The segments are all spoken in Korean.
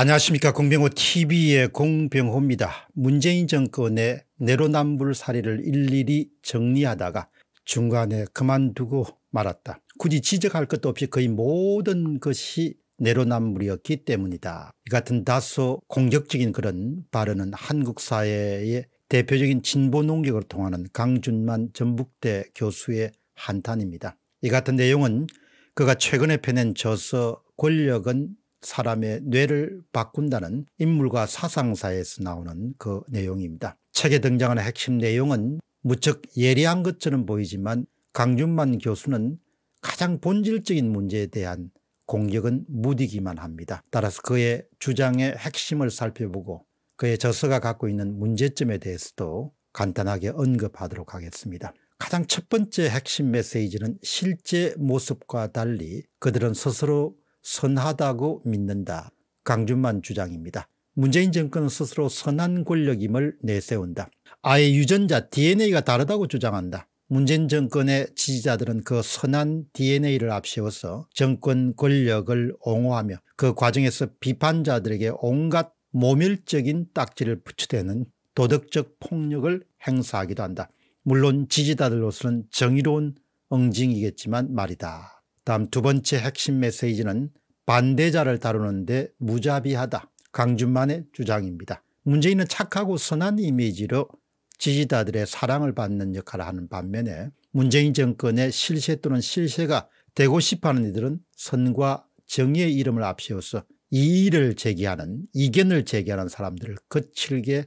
안녕하십니까 공병호 tv의 공병호입니다. 문재인 정권의 내로남불 사례를 일일이 정리하다가 중간에 그만두고 말았다. 굳이 지적할 것도 없이 거의 모든 것이 내로남불이었기 때문이다. 이 같은 다소 공격적인 그런 발언은 한국 사회의 대표적인 진보 농격을 통하는 강준만 전북대 교수의 한탄입니다. 이 같은 내용은 그가 최근에 펴낸 저서 권력은 사람의 뇌를 바꾼다는 인물과 사상사에서 나오는 그 내용입니다. 책에 등장하는 핵심 내용은 무척 예리한 것처럼 보이지만 강준만 교수는 가장 본질적인 문제에 대한 공격은 무디기만 합니다. 따라서 그의 주장의 핵심을 살펴보고 그의 저서가 갖고 있는 문제점에 대해서도 간단하게 언급하도록 하겠습니다. 가장 첫 번째 핵심 메시지는 실제 모습과 달리 그들은 스스로 선하다고 믿는다. 강준만 주장입니다. 문재인 정권은 스스로 선한 권력임을 내세운다. 아예 유전자 DNA가 다르다고 주장한다. 문재인 정권의 지지자들은 그 선한 DNA를 앞세워서 정권 권력을 옹호하며 그 과정에서 비판자들에게 온갖 모멸적인 딱지를 부추대는 도덕적 폭력을 행사하기도 한다. 물론 지지자들로서는 정의로운 응징이겠지만 말이다. 다음 두 번째 핵심 메시지는 반대자를 다루는데 무자비하다 강준만의 주장입니다. 문재인은 착하고 선한 이미지로 지지자들의 사랑을 받는 역할을 하는 반면에 문재인 정권의 실세 또는 실세가 되고 싶어하는 이들은 선과 정의의 이름을 앞세워서 이의를 제기하는 이견을 제기하는 사람들을 거칠게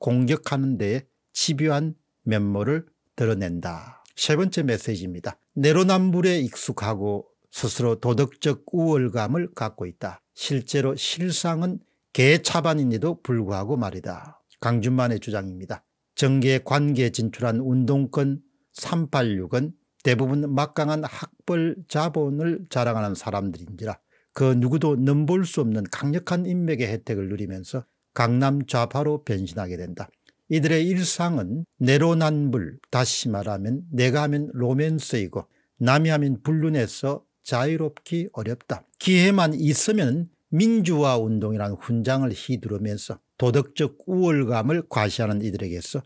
공격하는 데에 집요한 면모를 드러낸다. 세 번째 메시지입니다. 내로남불에 익숙하고 스스로 도덕적 우월감을 갖고 있다. 실제로 실상은 개차반인데도 불구하고 말이다. 강준만의 주장입니다. 정계 관계 진출한 운동권 386은 대부분 막강한 학벌 자본을 자랑하는 사람들인지라 그 누구도 넘볼 수 없는 강력한 인맥의 혜택을 누리면서 강남 좌파로 변신하게 된다. 이들의 일상은 내로남불 다시 말하면 내가 하면 로맨스이고 남이 하면 불륜에서 자유롭기 어렵다. 기회만 있으면 민주화 운동이라는 훈장을 휘두르면서 도덕적 우월감을 과시하는 이들에게서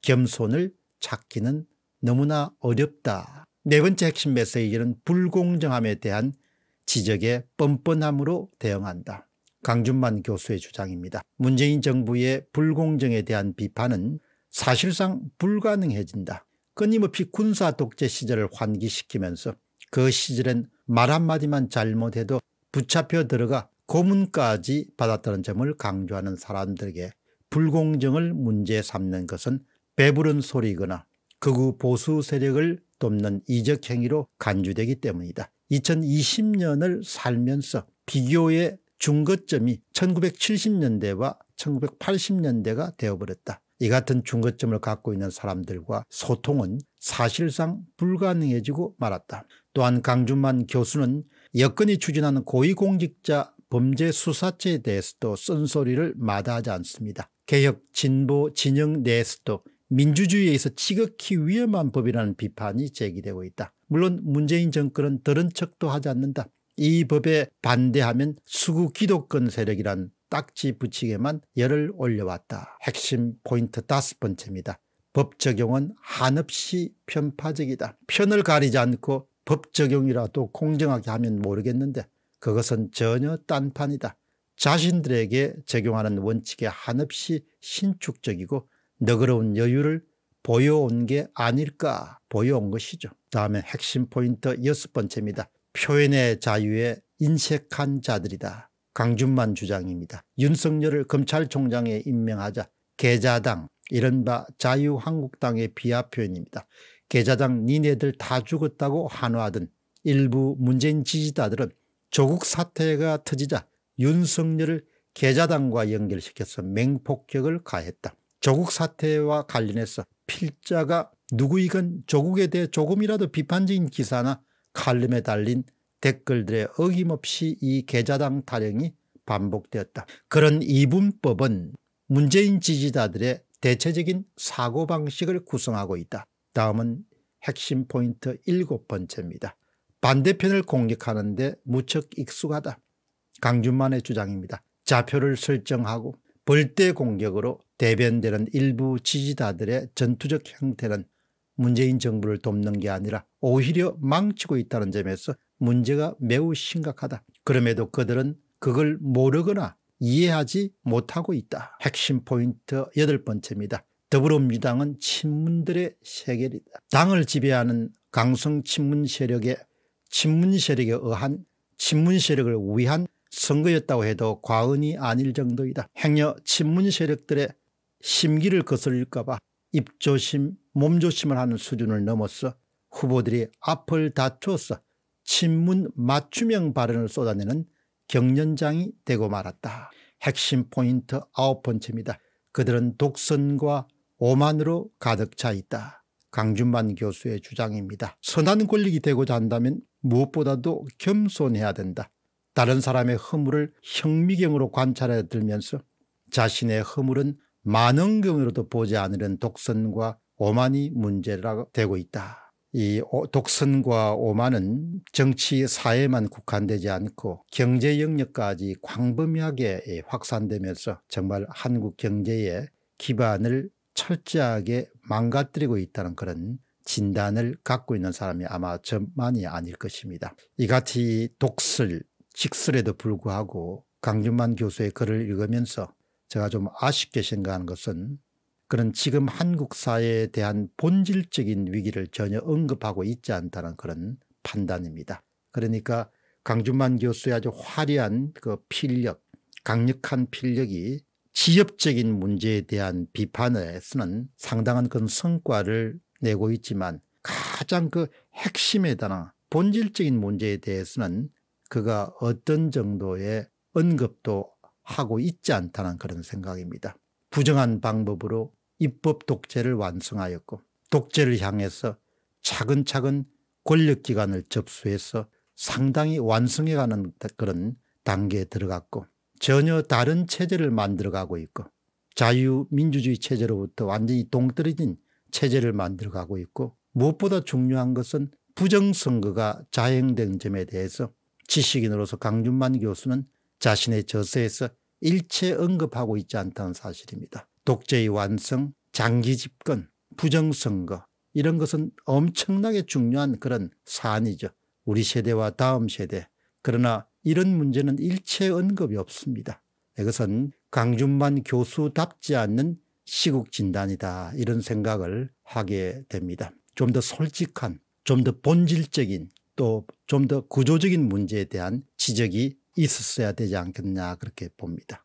겸손을 찾기는 너무나 어렵다. 네 번째 핵심 메시지는 불공정함에 대한 지적의 뻔뻔함으로 대응한다. 강준만 교수의 주장입니다. 문재인 정부의 불공정에 대한 비판은 사실상 불가능해진다. 끊임없이 군사 독재 시절을 환기시키면서 그 시절엔 말 한마디만 잘못해도 붙잡혀 들어가 고문까지 받았다는 점을 강조하는 사람들에게 불공정을 문제 삼는 것은 배부른 소리거나 극우 보수 세력을 돕는 이적 행위로 간주되기 때문이다. 2020년을 살면서 비교의 중거점이 1970년대와 1980년대가 되어버렸다. 이 같은 중거점을 갖고 있는 사람들과 소통은 사실상 불가능해지고 말았다. 또한 강준만 교수는 여건이 추진하는 고위공직자 범죄수사체에 대해서도 쓴소리를 마다하지 않습니다. 개혁, 진보, 진영 내에서도 민주주의에서 지극히 위험한 법이라는 비판이 제기되고 있다. 물론 문재인 정권은 들은 척도 하지 않는다. 이 법에 반대하면 수구 기독권 세력이란 딱지 붙이게만 열을 올려왔다. 핵심 포인트 다섯 번째입니다. 법 적용은 한없이 편파적이다. 편을 가리지 않고 법 적용이라도 공정하게 하면 모르겠는데 그것은 전혀 딴판이다. 자신들에게 적용하는 원칙에 한없이 신축적이고 너그러운 여유를 보여온 게 아닐까 보여온 것이죠. 다음에 핵심 포인트 여섯 번째입니다. 표현의 자유에 인색한 자들이다. 강준만 주장입니다. 윤석열을 검찰총장에 임명하자 계좌당 이른바 자유한국당의 비하 표현입니다. 계좌당 니네들 다 죽었다고 한화하던 일부 문재인 지지자들은 조국 사태가 터지자 윤석열을 계좌당과 연결시켜서 맹폭격을 가했다. 조국 사태와 관련해서 필자가 누구이건 조국에 대해 조금이라도 비판적인 기사나 칼럼에 달린 댓글들의 어김없이 이 계좌당 타령이 반복되었다. 그런 이분법은 문재인 지지자들의 대체적인 사고방식을 구성하고 있다. 다음은 핵심 포인트 일곱 번째입니다. 반대편을 공격하는데 무척 익숙하다. 강준만의 주장입니다. 좌표를 설정하고 벌떼 공격으로 대변되는 일부 지지자들의 전투적 형태는 문재인 정부를 돕는 게 아니라 오히려 망치고 있다는 점에서 문제가 매우 심각하다. 그럼에도 그들은 그걸 모르거나 이해하지 못하고 있다. 핵심 포인트 여덟 번째입니다. 더불어민주당은 친문들의 세계이다. 당을 지배하는 강성 친문 세력의 친문 세력에 의한 친문 세력을 위한 선거였다고 해도 과언이 아닐 정도이다. 행여 친문 세력들의 심기를 거슬릴까 봐 입조심 몸조심을 하는 수준을 넘어서 후보들이 앞을 다투어서 친문 맞춤형 발언을 쏟아내는 경련장이 되고 말았다. 핵심 포인트 아홉 번째입니다. 그들은 독선과 오만으로 가득 차 있다. 강준만 교수의 주장입니다. 선한 권력이 되고자 한다면 무엇보다도 겸손해야 된다. 다른 사람의 허물을 형미경으로 관찰해 들면서 자신의 허물은 만원경으로도 보지 않으려는 독선과 오만이 문제라 되고 있다. 이 독선과 오만은 정치 사회만 국한되지 않고 경제 영역까지 광범위하게 예, 확산되면서 정말 한국 경제의 기반을 철저하게 망가뜨리고 있다는 그런 진단을 갖고 있는 사람이 아마 저만이 아닐 것입니다. 이같이 독설, 직설에도 불구하고 강준만 교수의 글을 읽으면서 제가 좀 아쉽게 생각하는 것은 그런 지금 한국 사회에 대한 본질적인 위기를 전혀 언급하고 있지 않다는 그런 판단입니다. 그러니까 강준만 교수의 아주 화려한 그 필력 강력한 필력이 지엽적인 문제에 대한 비판에서는 상당한 그 성과를 내고 있지만 가장 그 핵심에 대한 본질적인 문제에 대해서는 그가 어떤 정도의 언급도 하고 있지 않다는 그런 생각입니다. 부정한 방법으로 입법 독재를 완성하였고 독재를 향해서 차근차근 권력기관을 접수해서 상당히 완성해가는 그런 단계에 들어갔고 전혀 다른 체제를 만들어가고 있고 자유민주주의 체제로부터 완전히 동떨어진 체제를 만들어가고 있고 무엇보다 중요한 것은 부정선거가 자행된 점에 대해서 지식인으로서 강준만 교수는 자신의 저서에서 일체 언급하고 있지 않다는 사실입니다. 독재의 완성, 장기 집권, 부정선거 이런 것은 엄청나게 중요한 그런 사안이죠. 우리 세대와 다음 세대. 그러나 이런 문제는 일체 언급이 없습니다. 이것은 강준만 교수답지 않는 시국 진단이다 이런 생각을 하게 됩니다. 좀 더 솔직한 좀 더 본질적인 또 좀 더 구조적인 문제에 대한 지적이 있었어야 되지 않겠냐 그렇게 봅니다.